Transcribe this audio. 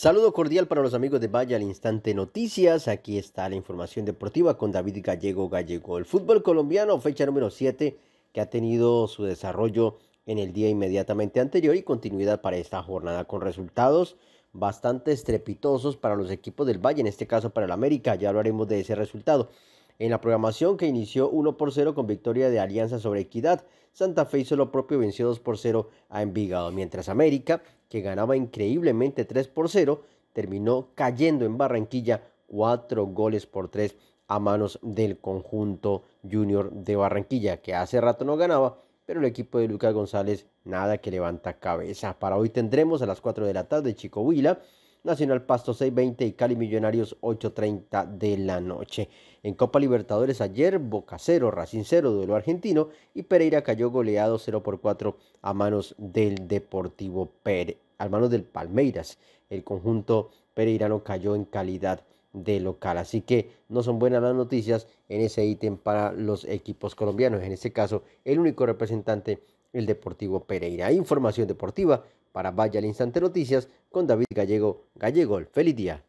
Saludo cordial para los amigos de Valle al Instante Noticias. Aquí está la información deportiva con David Gallego Gallego. El fútbol colombiano, fecha número 7, que ha tenido su desarrollo en el día inmediatamente anterior y continuidad para esta jornada con resultados bastante estrepitosos para los equipos del Valle, en este caso para el América. Ya hablaremos de ese resultado en la programación que inició 1 por 0 con victoria de Alianza sobre Equidad. Santa Fe hizo lo propio y venció 2 por 0 a Envigado, mientras América, que ganaba increíblemente 3 por 0, terminó cayendo en Barranquilla 4 goles por 3 a manos del conjunto junior de Barranquilla, que hace rato no ganaba, pero el equipo de Lucas González nada que levanta cabeza. Para hoy tendremos a las 4 de la tarde Chico Huila Nacional Pasto 6.20 y Cali Millonarios 8.30 de la noche. En Copa Libertadores ayer, Boca 0, Racing 0, duelo argentino y Pereira cayó goleado 0 por 4 a manos del Deportivo Pérez, a manos del Palmeiras. El conjunto pereirano cayó en calidad de local. Así que no son buenas las noticias en ese ítem para los equipos colombianos. En este caso, el único representante, el Deportivo Pereira. Información deportiva para Vaya al Instante Noticias, con David Gallego. Gallego, feliz día.